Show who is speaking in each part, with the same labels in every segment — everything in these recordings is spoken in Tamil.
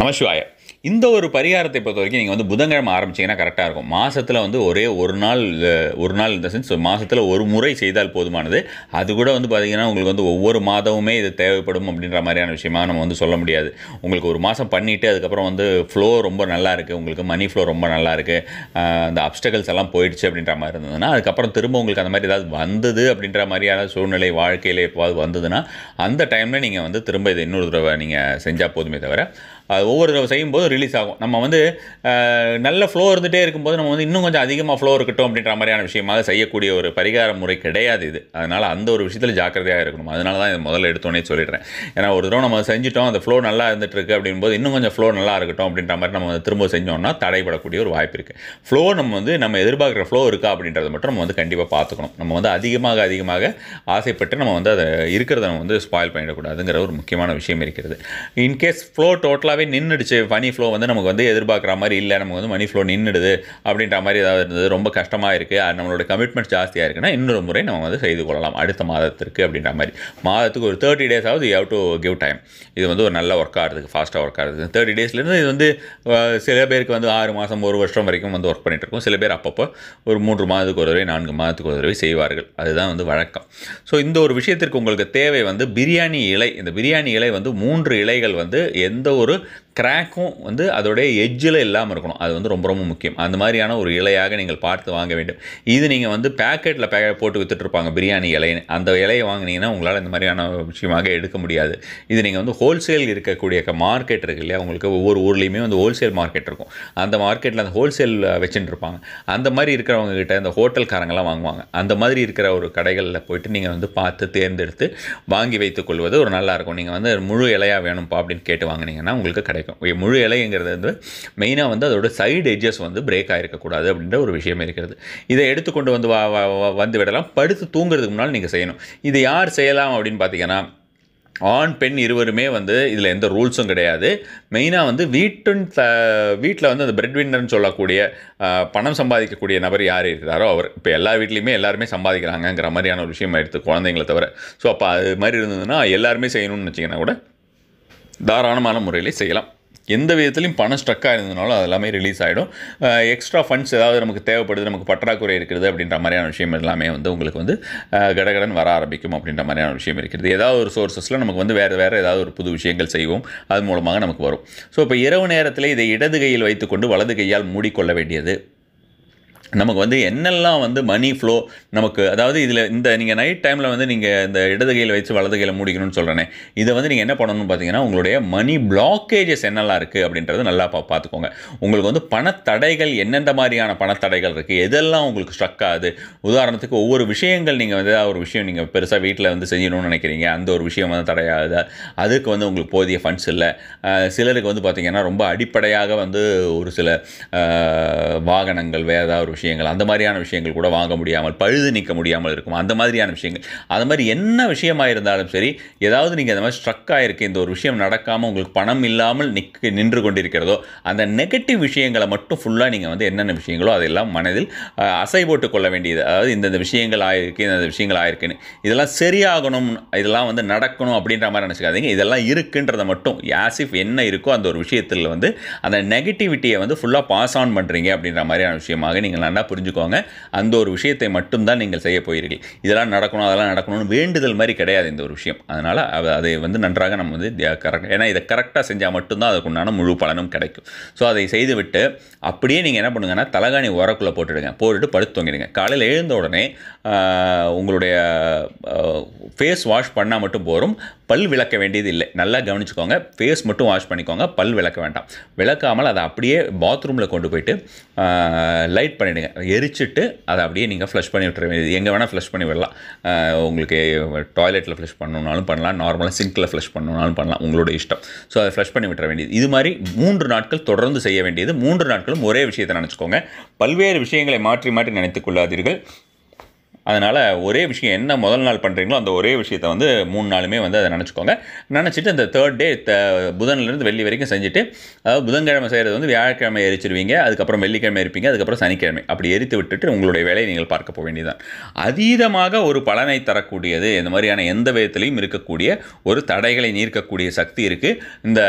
Speaker 1: நமசிவாய இந்த ஒரு பரிகாரத்தை பொறுத்த வரைக்கும் நீங்கள் வந்து புதன்கிழமை ஆரம்பிச்சிங்கன்னா கரெக்டாக இருக்கும் மாதத்தில் வந்து ஒரே ஒரு நாள் ஒரு நாள் இந்த சென்ஸ் மாதத்தில் ஒரு முறை செய்தால் போதுமானது அது கூட வந்து பார்த்திங்கன்னா உங்களுக்கு வந்து ஒவ்வொரு மாதமுமே இது தேவைப்படும் அப்படின்ற மாதிரியான விஷயமாக நம்ம வந்து சொல்ல முடியாது உங்களுக்கு ஒரு மாதம் பண்ணிவிட்டு அதுக்கப்புறம் வந்து ஃப்ளோ ரொம்ப நல்லா இருக்குது உங்களுக்கு மணி ஃப்ளோ ரொம்ப நல்லா இருக்குது அந்த அப்டகல்ஸ் எல்லாம் போயிடுச்சு அப்படின்ற மாதிரி இருந்ததுன்னா அதுக்கப்புறம் திரும்ப உங்களுக்கு அந்த மாதிரி ஏதாவது வந்தது அப்படின்ற மாதிரியான சூழ்நிலை வாழ்க்கையில் எப்போது வந்ததுன்னா அந்த டைமில் நீங்கள் வந்து திரும்ப இதை இன்னொரு தடவை நீங்கள் செஞ்சால் போதுமே தவிர அது ஒவ்வொரு தடவை செய்யும்போது ரிலீஸ் ஆகும் நம்ம வந்து நல்ல ஃப்ளோ இருந்துகிட்டே இருக்கும்போது நம்ம வந்து இன்னும் கொஞ்சம் அதிகமாக ஃப்ளோ இருக்கட்டும் அப்படின்ற மாதிரியான விஷயமாக செய்யக்கூடிய ஒரு பரிகார முறை கிடையாது இது அதனால் அந்த ஒரு விஷயத்தில் ஜாக்கிரதையாக இருக்கணும் அதனால தான் இதை முதல்ல எடுத்தோன்னே சொல்லிடுறேன் ஏன்னா ஒரு தடவை நம்ம செஞ்சிட்டோம் அந்த ஃப்ளோ நல்லா இருந்துகிட்ருக்கு அப்படின்போது இன்னும் கொஞ்சம் ஃப்ளோ நல்லா இருக்கட்டும் அப்படின்ற மாதிரி நம்ம திரும்ப செஞ்சோம்னா தடைபடக்கூடிய ஒரு வாய்ப்பு இருக்குது ஃப்ளோ நம்ம வந்து நம்ம எதிர்பார்க்குற ஃப்ளோ இருக்கா அப்படின்றத மட்டும் நம்ம வந்து கண்டிப்பாக பார்த்துக்கணும் நம்ம வந்து அதிகமாக அதிகமாக ஆசைப்பட்டு நம்ம வந்து அதை இருக்கிறத நம்ம வந்து ஸ்பாயில் பண்ணிடக்கூடாதுங்கிற ஒரு முக்கியமான விஷயம் இருக்கிறது இன்கேஸ் ஃப்ளோ டோட்டலாக ஃபுல்லாகவே நின்றுடுச்சு மணி ஃப்ளோ வந்து நமக்கு வந்து எதிர்பார்க்குற மாதிரி இல்லை நமக்கு வந்து மணி ஃப்ளோ நின்றுடுது அப்படின்ற மாதிரி ஏதாவது இருந்தது ரொம்ப கஷ்டமாக இருக்குது அது நம்மளோட கமிட்மெண்ட் ஜாஸ்தியாக இருக்குன்னா இன்னொரு முறை நம்ம வந்து செய்து கொள்ளலாம் அடுத்த மாதத்திற்கு அப்படின்ற மாதிரி மாதத்துக்கு ஒரு தேர்ட்டி டேஸ் ஆகுது you have to give time இது வந்து ஒரு நல்ல ஒர்க் ஆகிறதுக்கு ஃபாஸ்ட்டாக ஒர்க் ஆகுது தேர்ட்டி டேஸ்லேருந்து இது வந்து சில பேருக்கு வந்து ஆறு மாதம் ஒரு வருஷம் வரைக்கும் வந்து ஒர்க் பண்ணிகிட்டு இருக்கும் சில பேர் அப்பப்போ ஒரு மூன்று மாதத்துக்கு ஒரு தடவை நான்கு மாதத்துக்கு ஒரு தடவை செய்வார்கள் அதுதான் வந்து வழக்கம் ஸோ இந்த ஒரு விஷயத்திற்கு உங்களுக்கு தேவை வந்து பிரியாணி இலை இந்த பிரியாணி இலை வந்து மூன்று இலைகள் வந்து எந்த ஒரு கிராக்கும் வந்து அதோடைய எஜ்ஜில் இல்லாமல் இருக்கணும் அது வந்து ரொம்ப ரொம்ப முக்கியம் அந்த மாதிரியான ஒரு இலையாக நீங்கள் பார்த்து வாங்க வேண்டும் இது நீங்கள் வந்து பேக்கெட்டில் பே போட்டு விற்றுட்ருப்பாங்க பிரியாணி இலைன்னு அந்த இலையை வாங்கினீங்கன்னா உங்களால் இந்த மாதிரியான விஷயமாக எடுக்க முடியாது இது நீங்கள் வந்து ஹோல்சேல் இருக்கக்கூடிய மார்க்கெட் இருக்கு இல்லையா உங்களுக்கு ஒவ்வொரு ஊர்லேயுமே வந்து ஹோல்சேல் மார்க்கெட் இருக்கும் அந்த மார்க்கெட்டில் அந்த ஹோல்சேல் வச்சுட்டு இருப்பாங்க அந்த மாதிரி இருக்கிறவங்க கிட்ட இந்த ஹோட்டல்காரங்களாம் வாங்குவாங்க அந்த மாதிரி இருக்கிற ஒரு கடைகளில் போயிட்டு நீங்கள் வந்து பார்த்து தேர்ந்தெடுத்து வாங்கி வைத்துக் கொள்வது ஒரு நல்லாயிருக்கும் நீங்கள் வந்து முழு இலையாக வேணும்ப்பா அப்படின்னு கேட்டு வாங்கினீங்கன்னா உங்களுக்கு உங்களுக்கு கிடைக்கும் முழு இலைங்கிறது வந்து மெயினாக வந்து அதோட சைடு எட்ஜஸ் வந்து பிரேக் ஆகிருக்கக்கூடாது அப்படின்ற ஒரு விஷயம் இருக்கிறது இதை எடுத்துக்கொண்டு வந்து வந்து விடலாம் படுத்து தூங்குறதுக்கு முன்னால் நீங்கள் செய்யணும் இது யார் செய்யலாம் அப்படின்னு பார்த்தீங்கன்னா ஆண் பெண் இருவருமே வந்து இதில் எந்த ரூல்ஸும் கிடையாது மெயினாக வந்து வீட்டுன் த வீட்டில் வந்து அந்த பிரெட் வின்னர்னு சொல்லக்கூடிய பணம் சம்பாதிக்கக்கூடிய நபர் யார் இருக்கிறாரோ அவர் இப்போ எல்லா வீட்லேயுமே எல்லாருமே சம்பாதிக்கிறாங்கங்கிற மாதிரியான ஒரு விஷயம் எடுத்து குழந்தைங்களை தவிர ஸோ அப்போ அது மாதிரி இருந்ததுன்னா எல்லாருமே செய்யணும்னு வச்சிங்கன்னா கூட தாராளமான முறையில் செய்யலாம் எந்த விதத்துலையும் பணம் ஸ்ட்ரக்காக இருந்ததுனாலும் அது எல்லாமே ரிலீஸ் ஆகிடும் எக்ஸ்ட்ரா ஃபண்ட்ஸ் ஏதாவது நமக்கு தேவைப்படுது நமக்கு பற்றாக்குறை இருக்கிறது அப்படின்ற மாதிரியான விஷயம் எல்லாமே வந்து உங்களுக்கு வந்து கடகடன் வர ஆரம்பிக்கும் அப்படின்ற மாதிரியான விஷயம் இருக்கிறது ஏதாவது ஒரு சோர்ஸஸில் நமக்கு வந்து வேறு வேறு ஏதாவது ஒரு புது விஷயங்கள் செய்வோம் அது மூலமாக நமக்கு வரும் ஸோ இப்போ இரவு நேரத்தில் இதை இடது கையில் வைத்துக்கொண்டு வலது கையால் மூடிக்கொள்ள வேண்டியது நமக்கு வந்து என்னெல்லாம் வந்து மணி ஃப்ளோ நமக்கு அதாவது இதில் இந்த நீங்கள் நைட் டைமில் வந்து நீங்கள் இந்த இடது கையில் வச்சு வலது கையில் மூடிக்கணும்னு சொல்கிறேனே இதை வந்து நீங்கள் என்ன பண்ணணும்னு பார்த்தீங்கன்னா உங்களுடைய மணி பிளாக்கேஜஸ் என்னெல்லாம் இருக்குது அப்படின்றது நல்லா பா பார்த்துக்கோங்க உங்களுக்கு வந்து பணத்தடைகள் எந்தெந்த மாதிரியான பணத்தடைகள் இருக்குது எதெல்லாம் உங்களுக்கு ஸ்ட்ரக் ஆகுது உதாரணத்துக்கு ஒவ்வொரு விஷயங்கள் நீங்கள் வந்து ஒரு விஷயம் நீங்கள் பெருசாக வீட்டில் வந்து செய்யணும்னு நினைக்கிறீங்க அந்த ஒரு விஷயம் வந்து தடையாகுது அதுக்கு வந்து உங்களுக்கு போதிய ஃபண்ட்ஸ் இல்லை சிலருக்கு வந்து பார்த்திங்கன்னா ரொம்ப அடிப்படையாக வந்து ஒரு சில வாகனங்கள் வேறு ஏதாவது ஒரு விஷயங்கள் அந்த மாதிரியான விஷயங்கள் கூட வாங்க முடியாமல் பழுது நிற்க முடியாமல் இருக்கும் அந்த மாதிரியான விஷயங்கள் அது மாதிரி என்ன விஷயமாக இருந்தாலும் சரி ஏதாவது நீங்கள் அந்த மாதிரி ஸ்ட்ரக் ஆகிருக்கு இந்த ஒரு விஷயம் நடக்காமல் உங்களுக்கு பணம் இல்லாமல் நிற்க நின்று கொண்டிருக்கிறதோ அந்த நெகட்டிவ் விஷயங்களை மட்டும் ஃபுல்லாக நீங்கள் வந்து என்னென்ன விஷயங்களோ அதெல்லாம் மனதில் அசை போட்டு கொள்ள வேண்டியது அதாவது இந்தந்த விஷயங்கள் ஆயிருக்கு இந்தந்த விஷயங்கள் ஆயிருக்குன்னு இதெல்லாம் சரியாகணும் இதெல்லாம் வந்து நடக்கணும் அப்படின்ற மாதிரி நினச்சிக்காதீங்க இதெல்லாம் இருக்குன்றதை மட்டும் யாசிஃப் என்ன இருக்கோ அந்த ஒரு விஷயத்தில் வந்து அந்த நெகட்டிவிட்டியை வந்து ஃபுல்லாக பாஸ் ஆன் பண்ணுறீங்க அப்படின்ற மாதிரியான விஷயமாக நீங்கள் நீங்கள் நல்லா புரிஞ்சுக்கோங்க அந்த ஒரு விஷயத்தை மட்டும்தான் நீங்கள் செய்ய போயிருக்கீங்க இதெல்லாம் நடக்கணும் அதெல்லாம் நடக்கணும்னு வேண்டுதல் மாதிரி கிடையாது இந்த ஒரு விஷயம் அதனால் அதை வந்து நன்றாக நம்ம வந்து கரெக்ட் ஏன்னா இதை கரெக்டாக செஞ்சால் மட்டும்தான் அதுக்குண்டான முழு பலனும் கிடைக்கும் ஸோ அதை செய்துவிட்டு அப்படியே நீங்கள் என்ன பண்ணுங்கன்னா தலகாணி உரக்குள்ளே போட்டுடுங்க போட்டுட்டு படுத்து தொங்கிடுங்க காலையில் எழுந்த உடனே உங்களுடைய ஃபேஸ் வாஷ் பண்ணால் மட்டும் போகிறோம் பல் விளக்க வேண்டியது இல்லை நல்லா கவனிச்சுக்கோங்க ஃபேஸ் மட்டும் வாஷ் பண்ணிக்கோங்க பல் விளக்க வேண்டாம் விளக்காமல் அதை அப்படியே பாத்ரூமில் கொண்டு போயிட்டு லைட் பண்ணி பண்ணிவிடுங்க எரிச்சிட்டு அதை அப்படியே நீங்கள் ஃப்ளஷ் பண்ணி விட்டுற வேண்டியது எங்கே வேணால் ஃப்ளஷ் பண்ணி விடலாம் உங்களுக்கு டாய்லெட்டில் ஃப்ளஷ் பண்ணணுனாலும் பண்ணலாம் நார்மலாக சிங்கில் ஃப்ளஷ் பண்ணணுனாலும் பண்ணலாம் உங்களோட இஷ்டம் ஸோ அதை ஃப்ளஷ் பண்ணி விட்டுற வேண்டியது இது மாதிரி மூன்று நாட்கள் தொடர்ந்து செய்ய வேண்டியது மூன்று நாட்களும் ஒரே விஷயத்தை நினச்சிக்கோங்க பல்வேறு விஷயங்களை மாற்றி மாற்றி நினைத்துக் கொள்ளாதீர்கள் அதனால் ஒரே விஷயம் என்ன முதல் நாள் பண்ணுறீங்களோ அந்த ஒரே விஷயத்த வந்து மூணு நாளுமே வந்து அதை நினச்சிக்கோங்க நினச்சிட்டு அந்த தேர்ட் டே த புதன்லேருந்து வெள்ளி வரைக்கும் செஞ்சுட்டு அதாவது புதன்கிழமை செய்கிறது வந்து வியாழக்கிழமை எரிச்சிருவீங்க அதுக்கப்புறம் வெள்ளிக்கிழமை இருப்பீங்க அதுக்கப்புறம் சனிக்கிழமை அப்படி எரித்து விட்டுட்டு உங்களுடைய வேலையை நீங்கள் பார்க்க போக வேண்டியதான் அதீதமாக ஒரு பலனை தரக்கூடியது இந்த மாதிரியான எந்த விதத்துலையும் இருக்கக்கூடிய ஒரு தடைகளை நீர்க்கக்கூடிய சக்தி இருக்குது இந்த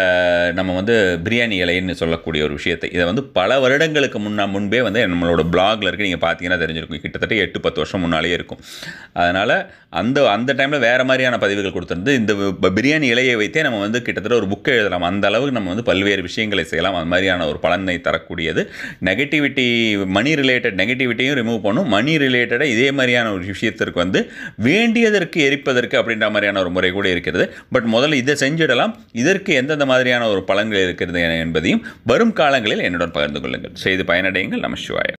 Speaker 1: நம்ம வந்து பிரியாணி இலைன்னு சொல்லக்கூடிய ஒரு விஷயத்தை இதை வந்து பல வருடங்களுக்கு முன்னா முன்பே வந்து நம்மளோட பிளாகில் இருக்குது நீங்கள் பார்த்தீங்கன்னா தெரிஞ்சிருக்கும் கிட்டத்தட்ட எட்டு பத்து வருஷம் முன்னாடி நாளே இருக்கும் அதனால் அந்த அந்த டைமில் வேறு மாதிரியான பதிவுகள் கொடுத்துருந்து இந்த பிரியாணி இலையை வைத்தே நம்ம வந்து கிட்டத்தட்ட ஒரு புக்கை எழுதலாம் அந்த அளவுக்கு நம்ம வந்து பல்வேறு விஷயங்களை செய்யலாம் அந்த மாதிரியான ஒரு பலனை தரக்கூடியது நெகட்டிவிட்டி மணி ரிலேட்டட் நெகட்டிவிட்டியும் ரிமூவ் பண்ணும் மணி ரிலேட்டடாக இதே மாதிரியான ஒரு விஷயத்திற்கு வந்து வேண்டியதற்கு எரிப்பதற்கு அப்படின்ற மாதிரியான ஒரு முறை கூட இருக்கிறது பட் முதல்ல இதை செஞ்சிடலாம் இதற்கு எந்தெந்த மாதிரியான ஒரு பலன்கள் இருக்கிறது என்பதையும் வரும் காலங்களில் என்னுடன் பகிர்ந்து கொள்ளுங்கள் செய்து பயனடையுங்கள் நம சிவாய